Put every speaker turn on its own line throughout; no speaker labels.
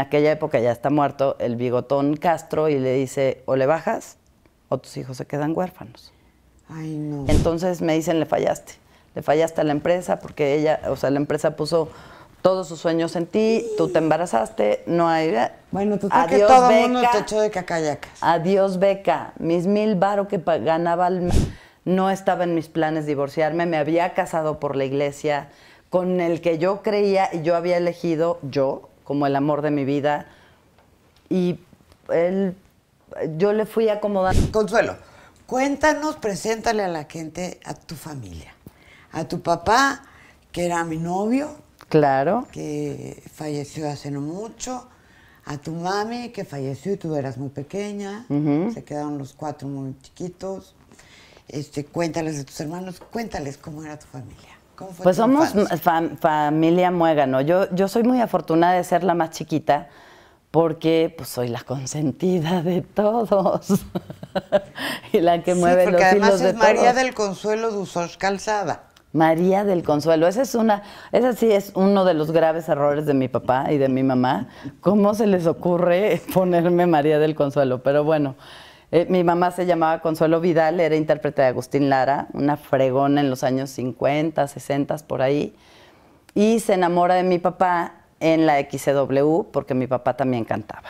aquella época ya está muerto el bigotón Castro y le dice, o le bajas o tus hijos se quedan huérfanos. Ay, no. Entonces me dicen, le fallaste. Le fallaste a la empresa porque ella, o sea, la empresa puso todos sus sueños en ti, tú te embarazaste, no hay...
Bueno, tú adiós, todo beca, de
Adiós, beca. Mis mil varos que ganaba el... no estaba en mis planes divorciarme, me había casado por la iglesia con el que yo creía y yo había elegido yo, como el amor de mi
vida. Y él, yo le fui acomodando. Consuelo, cuéntanos, preséntale a la gente a tu familia. A tu papá, que era mi novio. Claro. Que falleció hace no mucho. A tu mami, que falleció y tú eras muy pequeña. Se quedaron los cuatro muy chiquitos. Este, cuéntales de tus hermanos, cuéntales cómo era tu familia pues
somos familia ¿no? Yo, yo soy muy afortunada de ser la más chiquita porque pues soy la consentida de todos y la que mueve sí, mueve porque además es María del
Consuelo Dussos Calzada.
María del Consuelo, esa es una, esa sí es uno de los graves errores de mi papá y de mi mamá. ¿Cómo se les ocurre ponerme María del Consuelo? Pero bueno, eh, mi mamá se llamaba Consuelo Vidal, era intérprete de Agustín Lara, una fregona en los años 50, 60, por ahí. Y se enamora de mi papá en la XW porque mi papá también cantaba.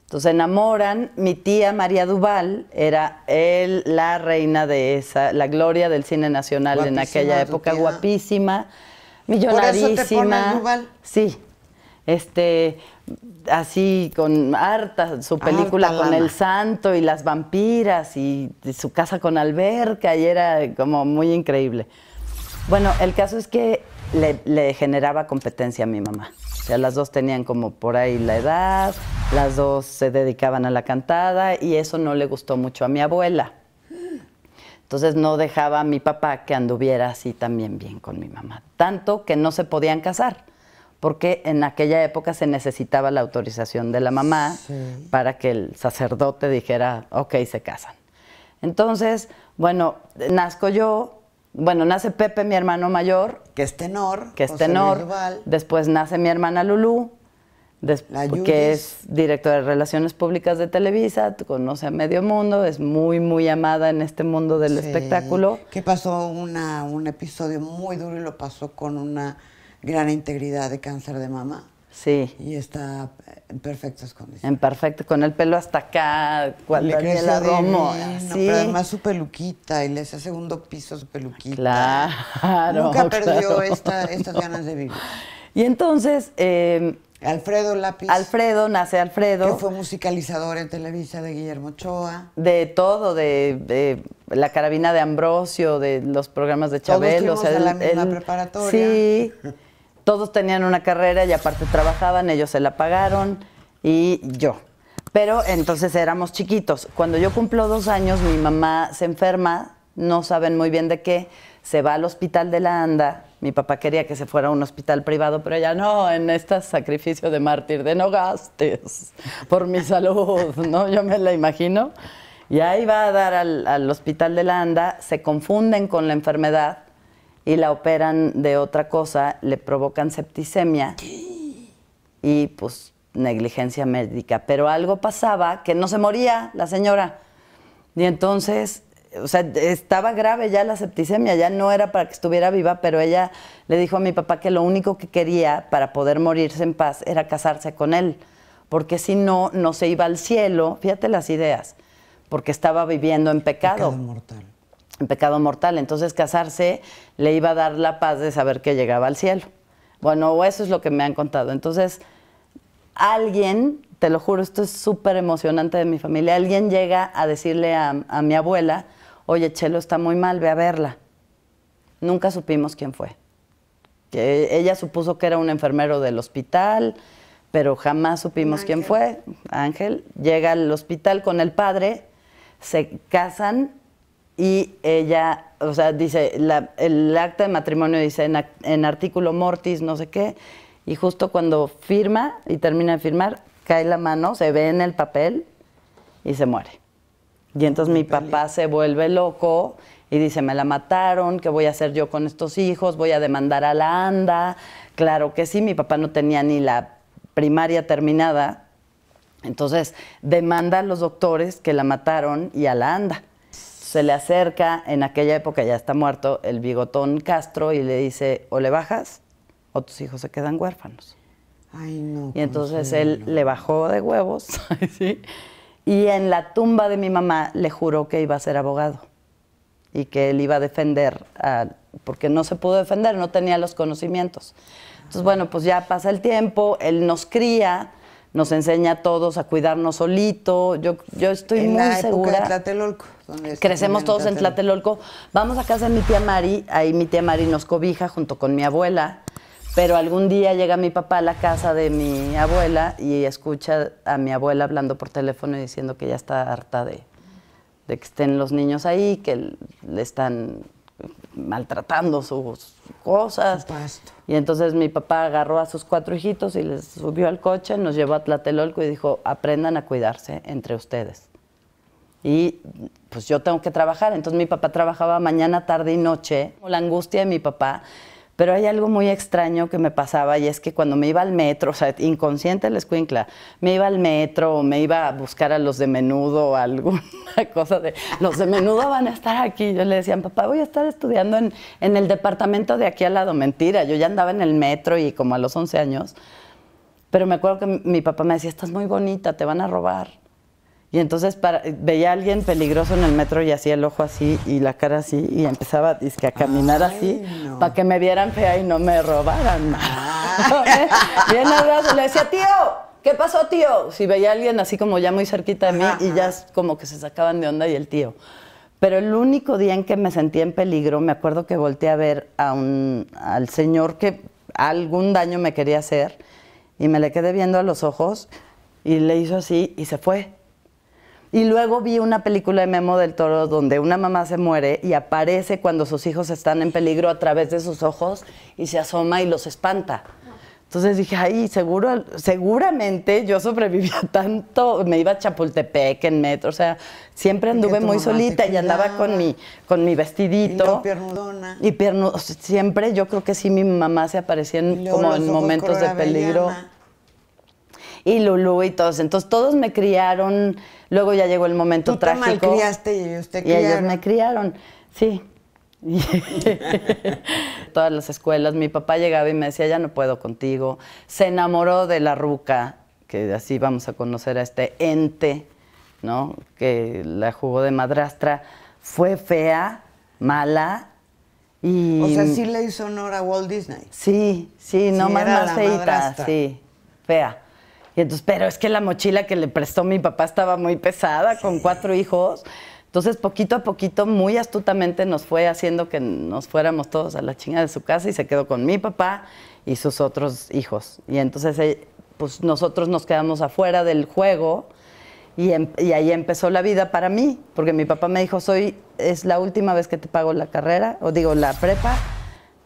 Entonces se enamoran, mi tía María Duval era él, la reina de esa, la gloria del cine nacional en aquella época, guapísima, millonarísima. Sí. Este, así con harta su película con el santo y las vampiras y, su casa con alberca y era como muy increíble. Bueno, el caso es que le, generaba competencia a mi mamá. O sea, las dos tenían como por ahí la edad, las dos se dedicaban a la cantada y eso no le gustó mucho a mi abuela. Entonces no dejaba a mi papá que anduviera así también bien con mi mamá. Tanto que no se podían casar porque en aquella época se necesitaba la autorización de la mamá para que el sacerdote dijera, ok, se casan. Entonces, bueno, nazco yo, bueno, nace Pepe, mi hermano mayor. Que es tenor. Que es tenor. Después nace mi hermana Lulú, que es directora de Relaciones Públicas de Televisa, conoce a medio mundo, es muy, muy amada en este mundo del espectáculo.
Que pasó un episodio muy duro y lo pasó con una gran integridad de cáncer de mama. Sí. Y está en perfectas condiciones. En perfecto, con el pelo hasta acá, cuando sí. Pero además su peluquita, y le hace segundo piso su peluquita. Claro. Nunca perdió esta, estas ganas de vivir. Y entonces... Em, Alfredo Lápiz. Alfredo, nace Alfredo. Que fue musicalizador en Televisa de Guillermo Ochoa. De todo,
de, la carabina de Ambrosio, de los programas de Chabelo. Todos o sea, la preparatoria. Sí. todos tenían una carrera y aparte trabajaban, ellos se la pagaron y yo. Pero entonces éramos chiquitos. Cuando yo cumplo dos años, mi mamá se enferma, no saben muy bien de qué, se va al hospital de la ANDA. Mi papá quería que se fuera a un hospital privado, pero ya no, en este sacrificio de mártir, de no gastes por mi salud, ¿no? Yo me la imagino. Y ahí va a dar al, al hospital de la ANDA, se confunden con la enfermedad y la operan de otra cosa, le provocan septicemia y pues negligencia médica. Pero algo pasaba que no se moría la señora. Y entonces, o sea, estaba grave ya la septicemia, ya no era para que estuviera viva, pero ella le dijo a mi papá que lo único que quería para poder morirse en paz era casarse con él, porque si no, no se iba al cielo, fíjate las ideas, porque estaba viviendo en pecado. Pecado en pecado mortal. Entonces casarse le iba a dar la paz de saber que llegaba al cielo. Bueno, eso es lo que me han contado. Entonces, alguien, te lo juro, esto es súper emocionante de mi familia, alguien llega a decirle a, mi abuela, oye, Chelo está muy mal, ve a verla. Nunca supimos quién fue. Que ella supuso que era un enfermero del hospital, pero jamás supimos quién fue. Ángel llega al hospital con el padre, se casan y ella, o sea, dice, el acta de matrimonio dice en, en, artículo mortis, no sé qué, y justo cuando firma y termina de firmar, cae la mano, se ve en el papel y se muere. Y entonces mi papá se vuelve loco y dice, me la mataron, ¿qué voy a hacer yo con estos hijos? Voy a demandar a la ANDA. Claro que sí, mi papá no tenía ni la primaria terminada. Entonces demanda a los doctores que la mataron y a la ANDA se le acerca, en aquella época ya está muerto, el bigotón Castro y le dice, o le bajas o tus hijos se quedan huérfanos.
Y entonces él
le bajó de huevos, Y en la tumba de mi mamá le juró que iba a ser abogado y que él iba a defender, porque no se pudo defender, no tenía los conocimientos. Entonces, bueno, pues ya pasa el tiempo, él nos cría, nos enseña a todos a cuidarnos solito. Yo, yo estoy muy segura.
Tlatelolco. Crecemos todos en
Tlatelolco. Vamos a casa de mi tía Mari, ahí mi tía Mari nos cobija junto con mi abuela. Pero algún día llega mi papá a la casa de mi abuela y escucha a mi abuela hablando por teléfono y diciendo que ya está harta de, de que estén los niños ahí, que le están maltratando sus cosas. Y entonces mi papá agarró a sus cuatro hijitos y les subió al coche, nos llevó a Tlatelolco y dijo, aprendan a cuidarse entre ustedes. Y pues yo tengo que trabajar, entonces mi papá trabajaba mañana, tarde y noche. La angustia de mi papá pero hay algo muy extraño que me pasaba y es que cuando me iba al metro, o sea, inconsciente la escuincla, me iba al metro o me iba a buscar a los de menudo, alguna cosa de los de menudo van a estar aquí. Yo le decía, papá, voy a estar estudiando en, en el departamento de aquí al lado. Mentira, yo ya andaba en el metro y como a los 11 años. Pero me acuerdo que mi papá me decía, estás muy bonita, te van a robar. Y entonces para, veía a alguien peligroso en el metro y hacía el ojo así y la cara así y empezaba a caminar así para que me vieran fea y no me robaran
ah.
Bien abrazo, le decía, tío, ¿qué pasó, tío? Si veía a alguien así como ya muy cerquita de mí y ya como que se sacaban de onda y el tío. Pero el único día en que me sentí en peligro, me acuerdo que volteé a ver a al señor que algún daño me quería hacer y me le quedé viendo a los ojos y le hizo así y se fue. Y luego vi una película de Memo del Toro donde una mamá se muere y aparece cuando sus hijos están en peligro a través de sus ojos y se asoma y los espanta. Entonces dije, ay, seguro, seguramente yo sobrevivía tanto, me iba a Chapultepec en metro, o sea, siempre anduve muy solita y andaba con mi, con mi vestidito. Y
piernudona. Y
piernudona, siempre yo creo que sí mi mamá se aparecía en, como en momentos de peligro y Lulú y todos. Entonces todos me criaron, luego ya llegó el momento Tú Te malcriaste
y ellos te criaron. Y ellos me
criaron, sí. Todas las escuelas, mi papá llegaba y me decía, ya no puedo contigo. Se enamoró de la ruca, que así vamos a conocer a este ente, ¿no? Que la jugó de madrastra. Fue fea, mala, y, o sea, sí
le hizo honor a Walt Disney. Sí, sí, no más más sí, fea.
Y entonces, pero es que la mochila que le prestó mi papá estaba muy pesada, con cuatro hijos. Entonces, poquito a poquito, muy astutamente nos fue haciendo que nos fuéramos todos a la chinga de su casa y se quedó con mi papá y sus otros hijos. Y entonces, eh, pues nosotros nos quedamos afuera del juego em, y, ahí empezó la vida para mí, porque mi papá me dijo, soy, es la última vez que te pago la carrera, o digo, la prepa,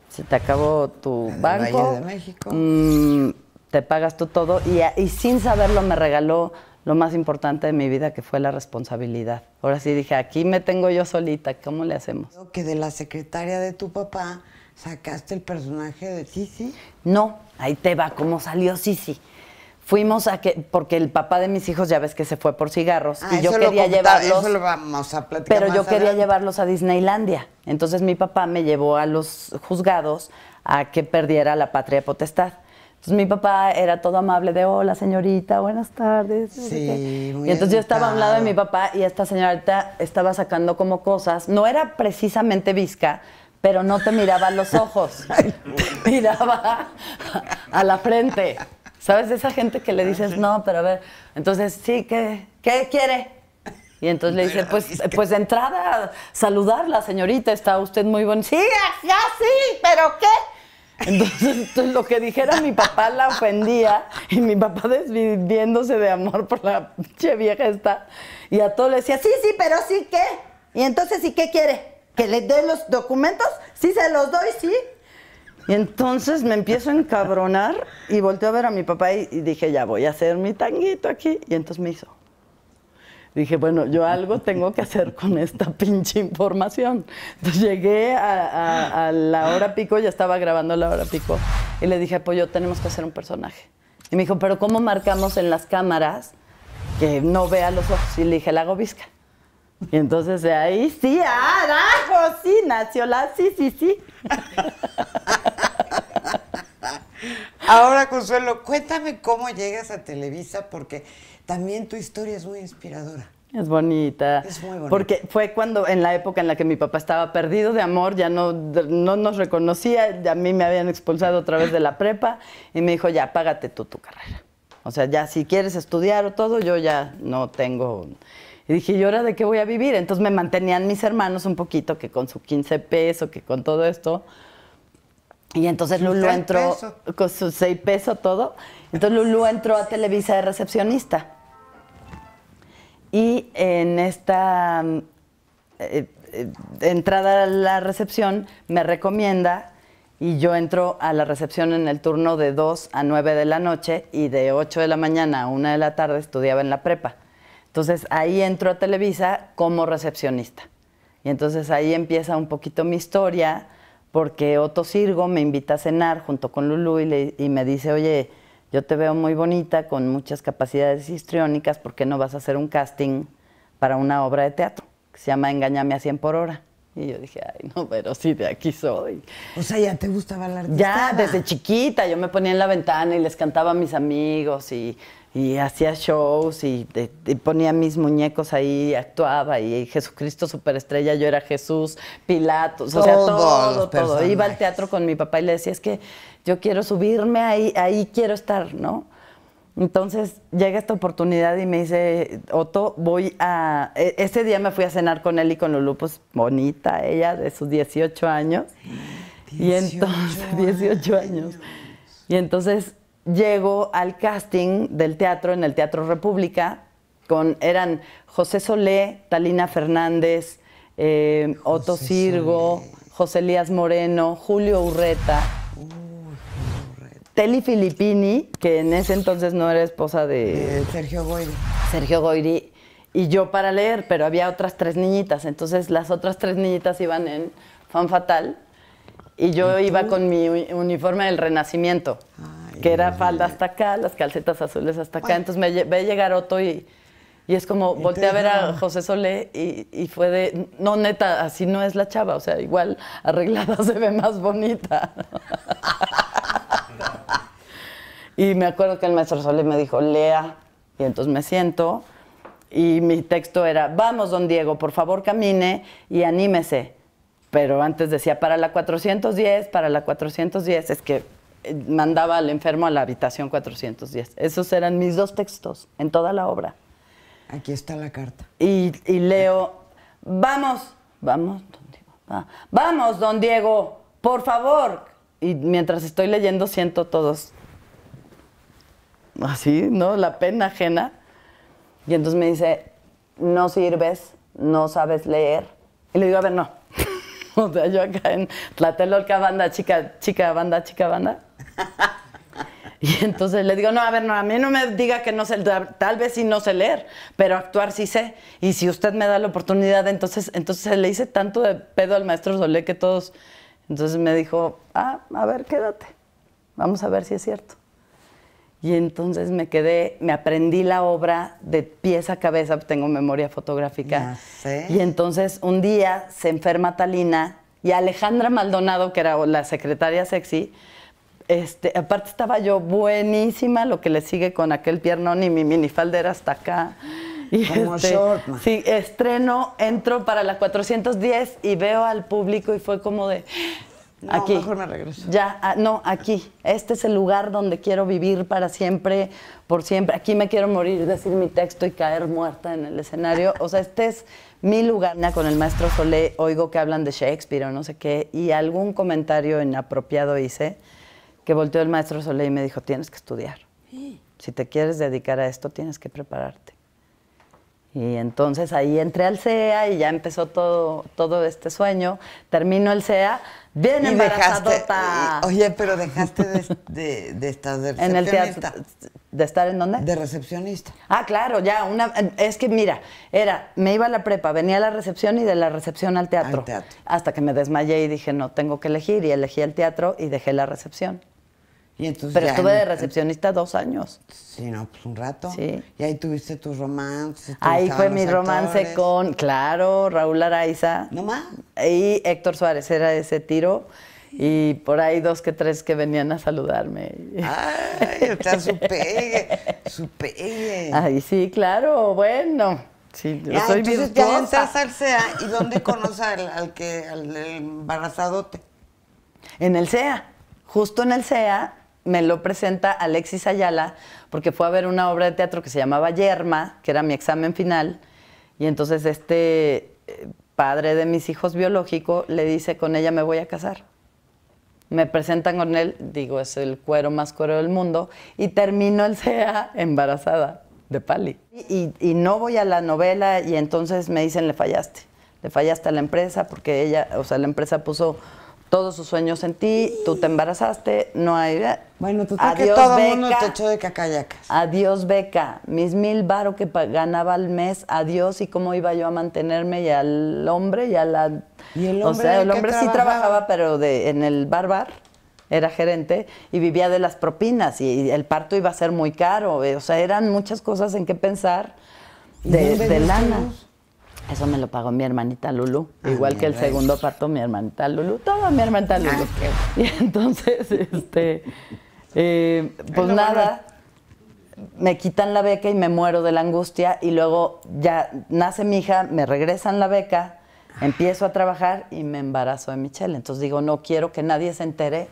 se te acabó tu banco. De México. Mm, te pagas tú todo y, sin saberlo me regaló lo más importante de mi vida, que fue la responsabilidad. Ahora sí dije, aquí me tengo yo solita, ¿cómo le hacemos?
Que de la secretaria de tu papá sacaste el
personaje de Sisi. No, ahí te va, ¿cómo salió Sisi? Fuimos a que, porque el papá de mis hijos ya ves que se fue por cigarros ah, y yo quería llevarlos.
vamos pero yo quería
llevarlos a Disneylandia. Entonces mi papá me llevó a los juzgados a que perdiera la patria potestad. Entonces mi papá era todo amable de, hola señorita, buenas tardes. Sí, muy Y entonces yo estaba a un lado de mi papá y esta señorita estaba sacando como cosas. No era precisamente visca, pero no te miraba a los ojos, miraba a la frente. ¿Sabes? Esa gente que le ah, dices, no, pero a ver, entonces, sí, ¿qué, qué quiere? Y entonces le dice, pues, pues de entrada, saludarla, señorita, está usted muy bonita. Sí, ya sí, pero ¿qué? Entonces, lo que dijera mi papá la ofendía y mi papá desviviéndose de amor por la pinche vieja esta. Y a todo le decía, sí, sí, pero sí, ¿qué? Y entonces, ¿y qué quiere? ¿Que le dé los documentos? Sí, se los doy, sí. Y entonces me empiezo a encabronar y volteo a ver a mi papá y dije, ya voy a hacer mi tanguito aquí. Y entonces me hizo. Dije, bueno, yo algo tengo que hacer con esta pinche información. Entonces llegué a, la hora pico, ya estaba grabando la hora pico, y le dije, pues yo tenemos que hacer un personaje. Y me dijo, pero ¿cómo marcamos en las cámaras que no vea los ojos? Y le dije, la hago Y entonces de
ahí, sí,
arajo, ¡ah, sí, nació la, sí, sí, sí.
Ahora, Consuelo, cuéntame cómo llegas a Televisa, porque también tu historia es muy inspiradora.
Es bonita. Es muy bonita. Porque fue cuando, en la época en la que mi papá estaba perdido de amor, ya no, nos reconocía, a mí me habían expulsado otra vez de la prepa y me dijo, ya, págate tú tu carrera. O sea, ya si quieres estudiar o todo, yo ya no tengo... Y dije, ¿y ahora de qué voy a vivir? Entonces me mantenían mis hermanos un poquito, que con su 15 pesos, que con todo esto. Y entonces Lulu entró con sus seis pesos todo. Entonces Lulu entró a Televisa de recepcionista. Y en esta mm, eh, eh, entrada a la recepción me recomienda y yo entro a la recepción en el turno de 2 a 9 de la noche y de 8 de la mañana a 1 de la tarde estudiaba en la prepa. Entonces ahí entro a Televisa como recepcionista. Y entonces ahí empieza un poquito mi historia porque Otto Sirgo me invita a cenar junto con Lulu y, me dice, oye, yo te veo muy bonita, con muchas capacidades histriónicas, ¿por qué no vas a hacer un casting para una obra de teatro que se llama Engañame a 100 por hora? Y yo dije, ay, no, pero sí, de aquí soy.
O sea, ya te gustaba la Ya, desde
chiquita, yo me ponía en la ventana y les cantaba a mis amigos y, hacía shows y, ponía mis muñecos ahí, actuaba y Jesucristo Superestrella, yo era Jesús, Pilatos, o sea, todo, todo. Iba al teatro con mi papá y le decía, es que yo quiero subirme ahí, ahí quiero estar, ¿no? Entonces llega esta oportunidad y me dice, Otto, voy a... E-, ese día me fui a cenar con él y con los pues bonita ella, de sus 18 años. y entonces, 18 años. Y entonces llego al casting del teatro, en el Teatro República, con, eran José Solé, Talina Fernández, eh, Otto Sirgo, José Elías Moreno, Julio Urreta. Teli Filippini, que en ese entonces no era esposa de... Sergio Goyri. Sergio Goyri. Y yo para leer, pero había otras tres niñitas. Entonces las otras tres niñitas iban en Fan Fatal y yo iba con mi uniforme del Renacimiento, que era falda hasta acá, las calcetas azules hasta acá. Entonces me ve llegar Otto y, es como, volteé a ver a José Solé y, y, fue de, no, neta, así no es la chava. O sea, igual arreglada se ve más bonita. Y me acuerdo que el maestro Solé me dijo, lea. Y entonces me siento y mi texto era, vamos, don Diego, por favor camine y anímese. Pero antes decía, para la 410, para la 410, es que eh, mandaba al enfermo a la habitación 410. Esos eran mis dos textos en toda la obra. Aquí está la carta. Y, leo, vamos, vamos, don Diego, vamos, don Diego, por favor. Y mientras estoy leyendo siento todos así, ¿no? La pena ajena. Y entonces me dice, no sirves, no sabes leer. Y le digo, a ver, no. o sea, yo acá en Tlatelolca, banda, chica, chica, banda, chica, banda. y entonces le digo, no, a ver, no, a mí no me diga que no sé, tal vez sí no sé leer, pero actuar sí sé. Y si usted me da la oportunidad, entonces, entonces le hice tanto de pedo al maestro Solé que todos... Entonces me dijo, ah, a ver, quédate. Vamos a ver si es cierto. Y entonces me quedé, me aprendí la obra de pies a cabeza, tengo memoria fotográfica. Y entonces un día se enferma Talina y Alejandra Maldonado, que era la secretaria sexy, este, aparte estaba yo buenísima, lo que le sigue con aquel piernón y mi minifalda era hasta acá. Como este, short, Sí, estreno, entro para la 410 y veo al público y fue como de, no, aquí. mejor me regreso. Ya, ah, no, aquí. Este es el lugar donde quiero vivir para siempre, por siempre. Aquí me quiero morir, decir mi texto y caer muerta en el escenario. O sea, este es mi lugar. Con el maestro Solé oigo que hablan de Shakespeare o no sé qué, y algún comentario inapropiado hice que volteó el maestro Solé y me dijo, tienes que estudiar. Si te quieres dedicar a esto, tienes que prepararte. Y entonces ahí entré al CEA y ya empezó todo, todo este sueño. Termino el CEA, bien embarazadota. oye, pero dejaste de, estar de En el teatro, ¿De estar en dónde? De recepcionista. Ah, claro, ya. una Es que mira, era, me iba a la prepa, venía a la recepción y de la recepción Al teatro. Hasta que me desmayé y dije, no, tengo que elegir. Y elegí el teatro y dejé la recepción. Pero estuve de recepcionista dos años.
Sí, no, pues un rato. Y ahí tuviste tus romances. Ahí fue mi romance
con, claro, Raúl Araiza. ¿No más? Y Héctor Suárez era ese tiro. Y por ahí dos que tres que venían a saludarme.
Ay, está su pegue, su pegue. Ay,
sí, claro, bueno. Sí, yo ah, entonces ya entras
al CEA y ¿dónde conoces al, que, al, embarazadote?
En el Sea, justo en el CEA, me lo presenta Alexis Ayala, porque fue a ver una obra de teatro que se llamaba Yerma, que era mi examen final, y entonces este eh, padre de mis hijos biológico le dice, con ella me voy a casar. Me presentan con él, digo, es el cuero más cuero del mundo, y termino el CEA embarazada de Pali. Y, y no voy a la novela y entonces me dicen, le fallaste, le fallaste a la empresa, porque ella, o sea, la empresa puso todos sus sueños en ti, tú te embarazaste, no hay...
Bueno, tú que todo mundo te echó de cacayacas.
Adiós, beca. Mis mil baros que ganaba al mes, adiós, y cómo iba yo a mantenerme y al hombre y a la... hombre o sea, el hombre sí trabajaba, pero de, en el barbar. era gerente y vivía de las propinas y, el parto iba a ser muy caro, eh, o sea, eran muchas cosas en que pensar
de, lana.
Eso me lo pagó mi hermanita Lulu. Ah, Igual que el segundo parto, mi hermanita Lulu. Todo mi hermanita Lulu.
Ah,
y entonces, este, eh, pues nada, me quitan la beca y me muero de la angustia. Y luego ya nace mi hija, me regresan la beca, empiezo a trabajar y me embarazo de Michelle. Entonces digo, no quiero que nadie se entere.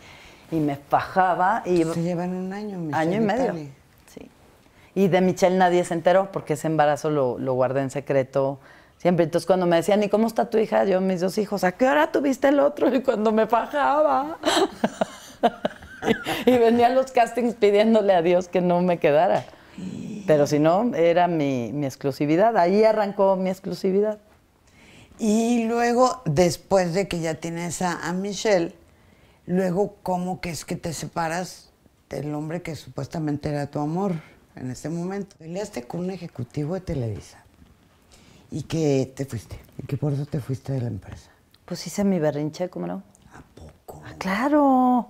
Y me fajaba. Y se pues
llevan un año, Michelle. Año y medio. Sí.
Y de Michelle nadie se enteró porque ese embarazo lo, lo guardé en secreto Siempre, entonces cuando me decían, ¿y cómo está tu hija? Yo, mis dos hijos, ¿a qué hora tuviste el otro? Y cuando me fajaba. y venía a los castings pidiéndole a Dios que no me quedara. Pero si
no, era mi, exclusividad. Ahí arrancó mi exclusividad. Y luego, después de que ya tienes a, a Michelle, luego, ¿cómo que es que te separas del hombre que supuestamente era tu amor en ese momento? Peleaste con un ejecutivo de Televisa y que te fuiste, y que por eso te fuiste de la empresa. Pues hice mi berrinche, ¿cómo no? ¿A poco? Ah, claro.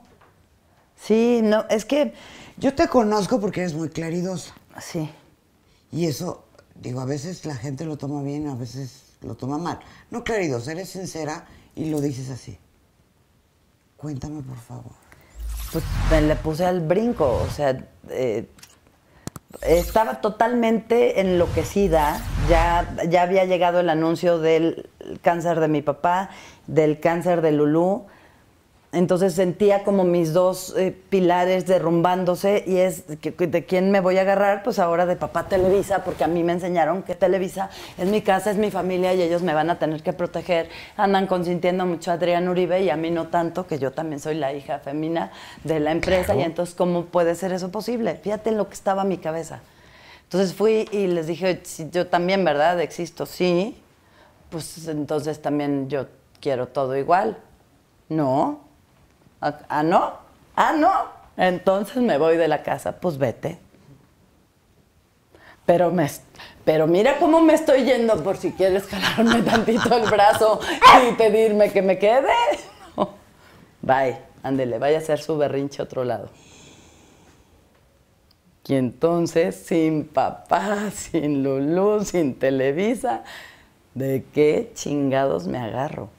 Sí, no, es que... Yo te conozco porque eres muy claridosa. Sí. Y eso, digo, a veces la gente lo toma bien, a veces lo toma mal. No, claridosa, eres sincera y lo dices así. Cuéntame, por favor. Pues me le puse al brinco, o sea, eh, estaba
totalmente enloquecida. Ya, ya había llegado el anuncio del cáncer de mi papá, del cáncer de Lulú. Entonces sentía como mis dos eh, pilares derrumbándose y es de quién me voy a agarrar, pues ahora de papá Televisa, porque a mí me enseñaron que Televisa es mi casa, es mi familia y ellos me van a tener que proteger. Andan consintiendo mucho a Adrián Uribe y a mí no tanto, que yo también soy la hija femina de la empresa y entonces cómo puede ser eso posible. Fíjate en lo que estaba en mi cabeza. Entonces fui y les dije, si yo también, ¿verdad? Existo, sí, pues entonces también yo quiero todo igual. No, Ah, no, ah, no. Entonces me voy de la casa, pues vete. Pero me, pero mira cómo me estoy yendo por si quieres calarme tantito el brazo y pedirme que me quede. Bye, ándele, vaya a hacer su berrinche a otro lado. Y entonces, sin papá, sin Lulú, sin Televisa, ¿de qué chingados me agarro?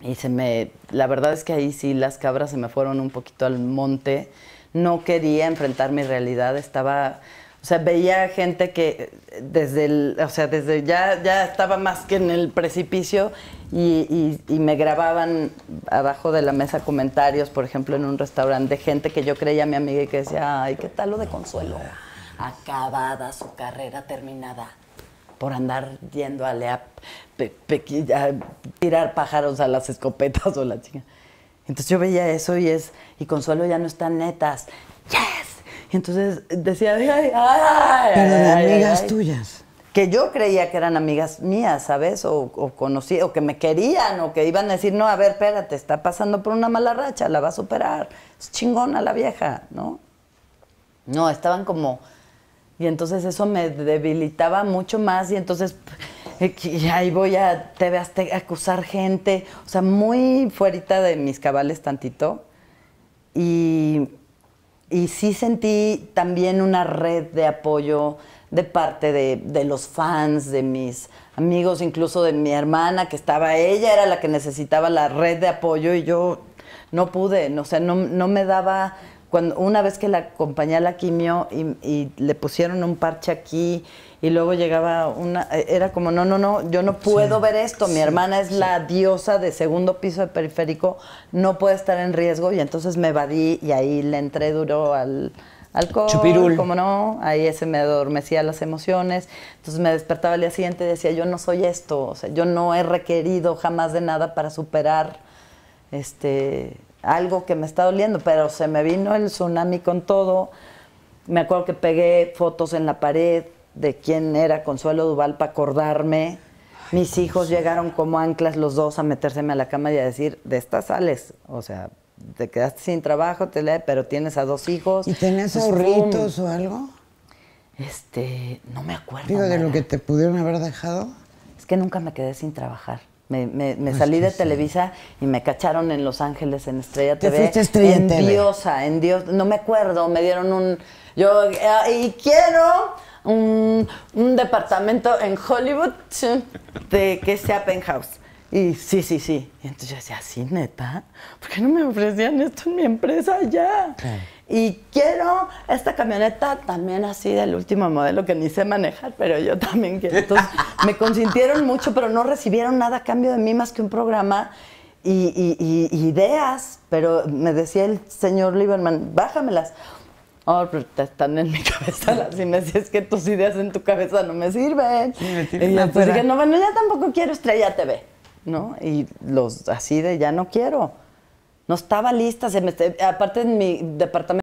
y se me, la verdad es que ahí sí las cabras se me fueron un poquito al monte. No quería enfrentar mi realidad, estaba, o sea, veía gente que desde el, o sea, desde ya, ya estaba más que en el precipicio y, y me grababan abajo de la mesa comentarios, por ejemplo, en un restaurante, de gente que yo creía mi amiga y que decía, ay, ¿qué tal lo de Consuelo? Acabada su carrera terminada por andar yendo a, tirar pájaros a las escopetas o la chica Entonces yo veía eso y es, y Consuelo ya no están netas. ¡Yes! Y entonces decía, ay, Pero de amigas tuyas. Que yo creía que eran amigas mías, ¿sabes? O, o o que me querían, o que iban a decir, no, a ver, espérate, está pasando por una mala racha, la va a superar. Es chingona la vieja, ¿no? No, estaban como y entonces eso me debilitaba mucho más y entonces eh, ahí voy a te a acusar gente, o sea, muy fuerita de mis cabales tantito. Y, y sí sentí también una red de apoyo de parte de, de, los fans, de mis amigos, incluso de mi hermana que estaba, ella era la que necesitaba la red de apoyo y yo no pude, o sea, no, no me daba cuando una vez que la acompañé a la quimio y, le pusieron un parche aquí y luego llegaba una era como no no no yo no puedo ver esto mi hermana es la diosa de segundo piso de periférico no puede estar en riesgo y entonces me evadí y ahí le entré duro al alcohol, Chupirul. como no, ahí se me adormecía las emociones, entonces me despertaba al día siguiente y decía, yo no soy esto, o sea, yo no he requerido jamás de nada para superar este algo que me está doliendo, pero se me vino el tsunami con todo. Me acuerdo que pegué fotos en la pared de quién era Consuelo Duval para acordarme. Mis hijos llegaron como anclas los dos a metérseme a la cama y a decir, de estas sales, o sea, te quedaste sin trabajo, te lee, pero tienes a dos hijos. ¿Y tenías ahorritos o
algo? Este, no me acuerdo. Digo, de lo que te pudieron haber dejado. Es que nunca me quedé sin trabajar. Me, salí de Televisa
y me cacharon en Los Ángeles en Estrella TV. en Diosa, en Dios, no me acuerdo, me dieron un yo eh, y quiero un, departamento en Hollywood de que sea penthouse. Y sí, sí, sí. Y entonces yo decía, sí, neta, ¿por qué no me ofrecían esto en mi empresa ya? Y quiero esta camioneta también así del último modelo que ni sé manejar, pero yo también quiero. Entonces me consintieron mucho, pero no recibieron nada a cambio de mí más que un programa y, ideas. Pero me decía el señor Lieberman, bájamelas. Oh, pero están en mi cabeza. Si me decías que tus ideas en tu cabeza no me sirven. y pues, no, bueno, ya tampoco quiero Estrella TV, ¿no? Y los así de ya no quiero. No estaba lista, se aparte en mi departamento.